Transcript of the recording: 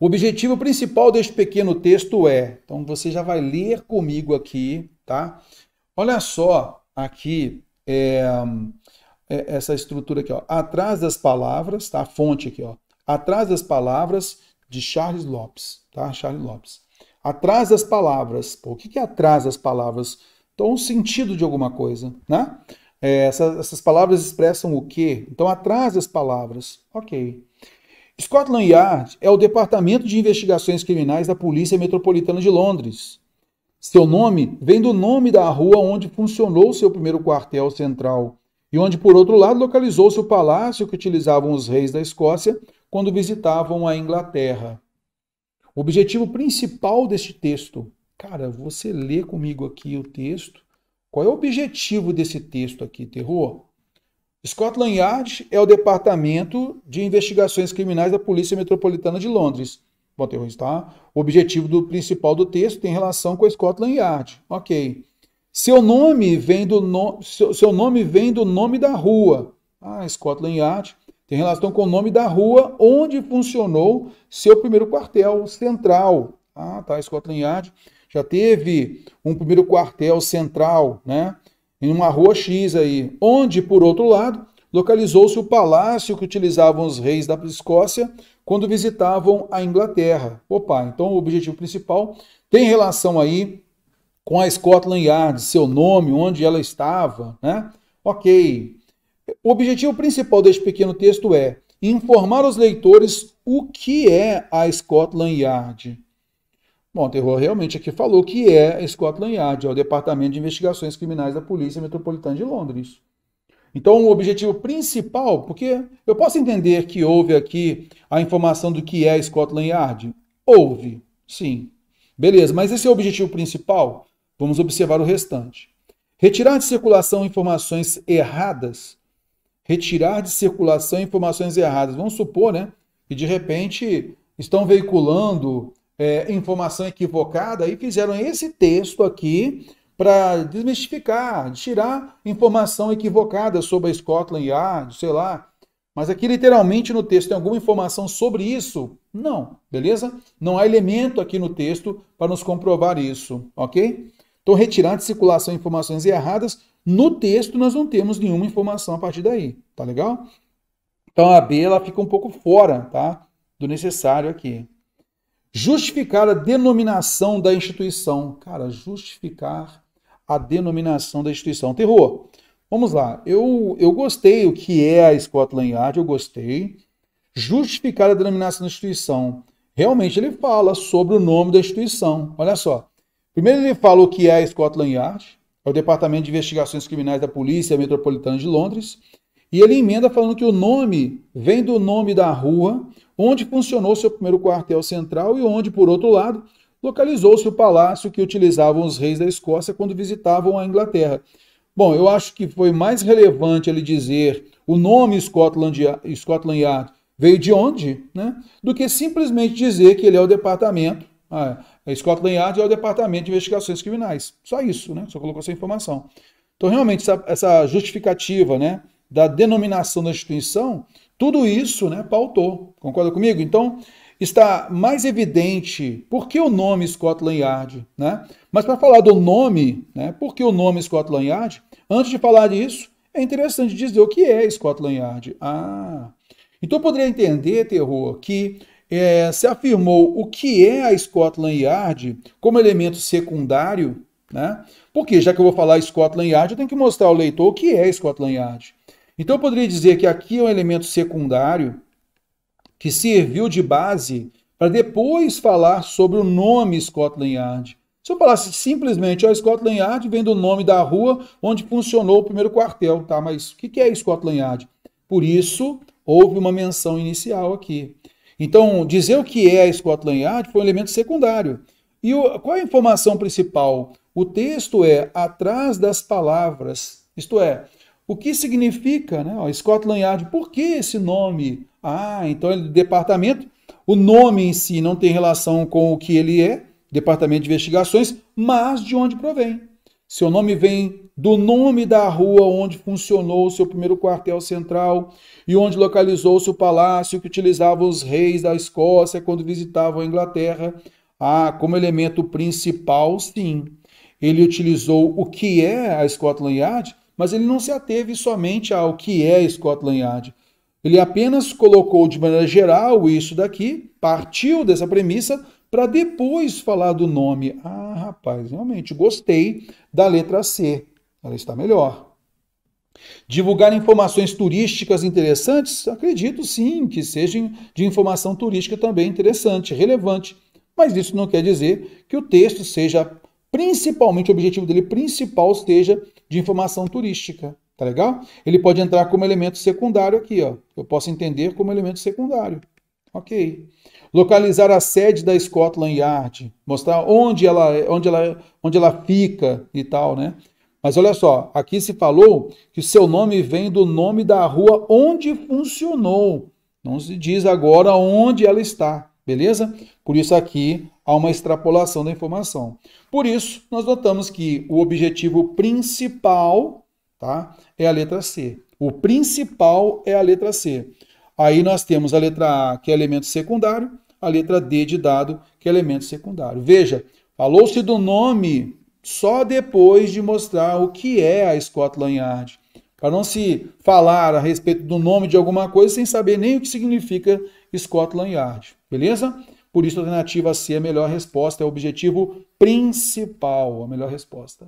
O objetivo principal deste pequeno texto é, então você já vai ler comigo aqui, tá? Olha só aqui é, é essa estrutura aqui, ó. Atrás das palavras, tá? A fonte aqui, ó. Atrás das palavras de Charles Lopes, tá? Charles Lopes. Atrás das palavras. Pô, o que é atrás das palavras? Então, um sentido de alguma coisa, né? É, essas, essas palavras expressam o quê? Então, atrás das palavras. Ok. Scotland Yard é o departamento de investigações criminais da Polícia Metropolitana de Londres. Seu nome vem do nome da rua onde funcionou seu primeiro quartel central e onde, por outro lado, localizou-se o palácio que utilizavam os reis da Escócia quando visitavam a Inglaterra. O objetivo principal deste texto, cara, você lê comigo aqui o texto. Qual é o objetivo desse texto aqui, terror? Scotland Yard é o departamento de investigações criminais da Polícia Metropolitana de Londres. Bom, terrorista, tá? O objetivo do principal do texto tem relação com a Scotland Yard. Ok. Seu nome vem do, no... seu nome, vem do nome da rua. Ah, Scotland Yard tem relação com o nome da rua onde funcionou seu primeiro quartel central. Ah, tá. Scotland Yard já teve um primeiro quartel central, né? em uma rua X aí, onde, por outro lado, localizou-se o palácio que utilizavam os reis da Escócia quando visitavam a Inglaterra. Opa, então o objetivo principal tem relação aí com a Scotland Yard, seu nome, onde ela estava, né? Ok. O objetivo principal deste pequeno texto é informar os leitores o que é a Scotland Yard. Bom, Terror realmente aqui falou que é a Scotland Yard, é o Departamento de Investigações Criminais da Polícia Metropolitana de Londres. Então, o objetivo principal, porque eu posso entender que houve aqui a informação do que é a Scotland Yard. Houve, sim. Beleza, mas esse é o objetivo principal? Vamos observar o restante. Retirar de circulação informações erradas. Retirar de circulação informações erradas. Vamos supor, né? Que de repente estão veiculando é, informação equivocada e fizeram esse texto aqui para desmistificar, tirar informação equivocada sobre a Scotland Yard, sei lá. Mas aqui literalmente no texto tem alguma informação sobre isso? Não, beleza? Não há elemento aqui no texto para nos comprovar isso, ok? Então, retirar de circulação informações erradas, no texto nós não temos nenhuma informação a partir daí, tá legal? Então a B ela fica um pouco fora, tá? Do necessário aqui. Justificar a denominação da instituição. Cara, justificar a denominação da instituição. Terror. Vamos lá. Eu, eu gostei o que é a Scotland Yard, eu gostei. Justificar a denominação da instituição. Realmente ele fala sobre o nome da instituição. Olha só. Primeiro ele fala o que é a Scotland Yard, é o Departamento de Investigações Criminais da Polícia Metropolitana de Londres. E ele emenda falando que o nome vem do nome da rua onde funcionou seu primeiro quartel central e onde, por outro lado, localizou-se o palácio que utilizavam os reis da Escócia quando visitavam a Inglaterra. Bom, eu acho que foi mais relevante ele dizer o nome Scotland Yard, Scotland Yard veio de onde, né? do que simplesmente dizer que ele é o departamento, a ah, é, Scotland Yard é o departamento de investigações criminais. Só isso, né? só colocou essa informação. Então, realmente, essa, essa justificativa né, da denominação da instituição tudo isso né, pautou, concorda comigo? Então, está mais evidente por que o nome Scotland Yard. Né? Mas para falar do nome, né, por que o nome Scotland Yard, antes de falar disso, é interessante dizer o que é Scotland Yard. Ah, então eu poderia entender, Terror, que é, se afirmou o que é a Scotland Yard como elemento secundário, né? porque já que eu vou falar Scotland Yard, eu tenho que mostrar ao leitor o que é Scotland Yard. Então eu poderia dizer que aqui é um elemento secundário que serviu de base para depois falar sobre o nome Scotland Yard. Se eu falasse simplesmente, ó, Scotland Yard vem do nome da rua onde funcionou o primeiro quartel, tá? Mas o que, que é Scotland Yard? Por isso, houve uma menção inicial aqui. Então, dizer o que é a Scotland Yard foi um elemento secundário. E o, qual é a informação principal? O texto é atrás das palavras, isto é, o que significa, né? Ó, Scotland Yard, por que esse nome? Ah, então ele, departamento, o nome em si não tem relação com o que ele é, departamento de investigações, mas de onde provém. Seu nome vem do nome da rua onde funcionou o seu primeiro quartel central e onde localizou-se o palácio que utilizavam os reis da Escócia quando visitavam a Inglaterra. Ah, como elemento principal, sim. Ele utilizou o que é a Scotland Yard mas ele não se ateve somente ao que é Scotland Yard. Ele apenas colocou de maneira geral isso daqui, partiu dessa premissa para depois falar do nome. Ah, rapaz, realmente gostei da letra C. Ela está melhor. Divulgar informações turísticas interessantes? Acredito sim que sejam de informação turística também interessante, relevante. Mas isso não quer dizer que o texto seja principalmente, o objetivo dele principal seja de informação turística. Tá legal? Ele pode entrar como elemento secundário aqui, ó. Eu posso entender como elemento secundário. Ok. Localizar a sede da Scotland Yard, mostrar onde ela, é, onde ela, é, onde ela fica e tal, né? Mas olha só, aqui se falou que seu nome vem do nome da rua onde funcionou. Não se diz agora onde ela está. Beleza? Por isso aqui há uma extrapolação da informação. Por isso, nós notamos que o objetivo principal tá, é a letra C. O principal é a letra C. Aí nós temos a letra A, que é elemento secundário, a letra D de dado, que é elemento secundário. Veja, falou-se do nome só depois de mostrar o que é a Scotland Yard para não se falar a respeito do nome de alguma coisa sem saber nem o que significa Scotland Yard, beleza? Por isso, a alternativa C é a melhor resposta, é o objetivo principal, a melhor resposta.